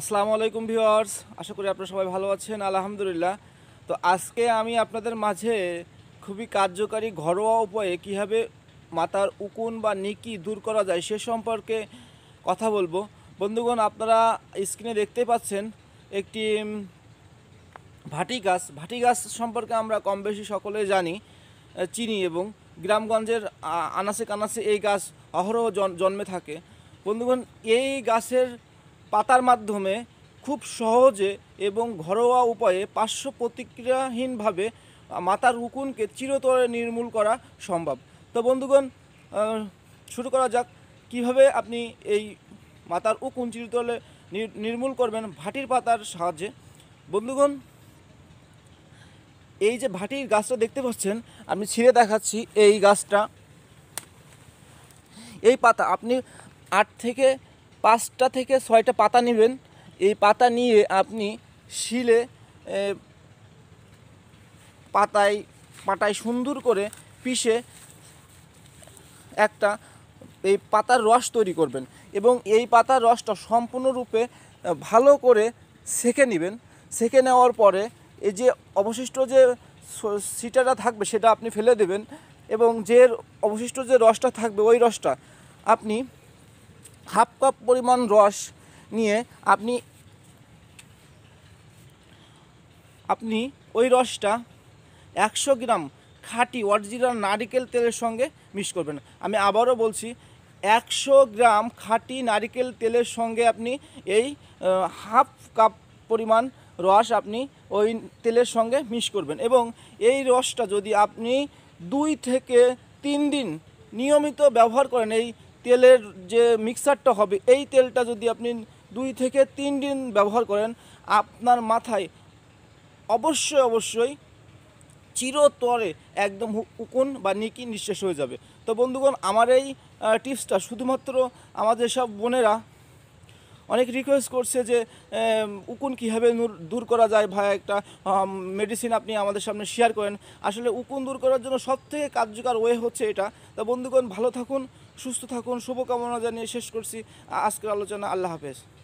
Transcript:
আসসালামু আলাইকুম ভিওয়ার্স আশা করি আপনারা সবাই ভালো আছেন আলহামদুলিল্লাহ তো আজকে আমি আপনাদের মাঝে খুবই কার্যকারী ঘরোয়া উপায়ে কিভাবে মাথার উকুন বা নিকি দূর করা যায় সে সম্পর্কে কথা বলবো বন্ধুগণ আপনারা স্ক্রিনে দেখতে পাচ্ছেন একটি ভাটি গাছ ভাটি গাছ সম্পর্কে আমরা কম বেশি সকলে জানি চিনি এবং গ্রামগঞ্জের আনাসে কানাসে এই গাছ অহরহ জন্মে থাকে বন্ধুগণ এই গাছের পাতার মাধ্যমে খুব সহজে এবং ঘরোয়া উপায়ে পার্শ্ব প্রতিক্রিয়াহীনভাবে মাতার উকুনকে চিরতরে নির্মূল করা সম্ভব তো বন্ধুগণ শুরু করা যাক কিভাবে আপনি এই মাতার উকুন চিরতলে নির্মূল করবেন ভাটির পাতার সাহায্যে বন্ধুগণ এই যে ভাটির গাছটা দেখতে পাচ্ছেন আমি ছিঁড়ে দেখাচ্ছি এই গাছটা এই পাতা আপনি আট থেকে পাঁচটা থেকে ছয়টা পাতা নেবেন এই পাতা নিয়ে আপনি শিলে পাতায় পাটায় সুন্দর করে পিষে একটা এই পাতার রস তৈরি করবেন এবং এই পাতার রসটা সম্পূর্ণরূপে ভালো করে সেঁকে নেবেন সেঁকে নেওয়ার পরে এই যে অবশিষ্ট যে সিটাটা থাকবে সেটা আপনি ফেলে দেবেন এবং যে অবশিষ্ট যে রসটা থাকবে ওই রসটা আপনি হাফ কাপ পরিমাণ রস নিয়ে আপনি আপনি ওই রসটা একশো গ্রাম খাঁটি অরিজিনাল নারিকেল তেলের সঙ্গে মিক্স করবেন আমি আবারও বলছি একশো গ্রাম খাঁটি নারিকেল তেলের সঙ্গে আপনি এই হাফ কাপ পরিমাণ রস আপনি ওই তেলের সঙ্গে মিক্স করবেন এবং এই রসটা যদি আপনি দুই থেকে তিন দিন নিয়মিত ব্যবহার করেন এই তেলের যে মিক্সারটা হবে এই তেলটা যদি আপনি দুই থেকে তিন দিন ব্যবহার করেন আপনার মাথায় অবশ্যই অবশ্যই চিরতরে একদম উকুন বা নিকি নিঃশেষ হয়ে যাবে তো বন্ধুগণ আমার এই টিপসটা শুধুমাত্র আমাদের সব বোনেরা অনেক রিকোয়েস্ট করছে যে উকুন কীভাবে দূর করা যায় ভাই একটা মেডিসিন আপনি আমাদের সামনে শেয়ার করেন আসলে উকুন দূর করার জন্য সবথেকে কার্যকর ওয়ে হচ্ছে এটা তো বন্ধুগণ ভালো থাকুন সুস্থ থাকুন শুভকামনা জানিয়ে শেষ করছি আজকের আলোচনা আল্লাহ হাফেজ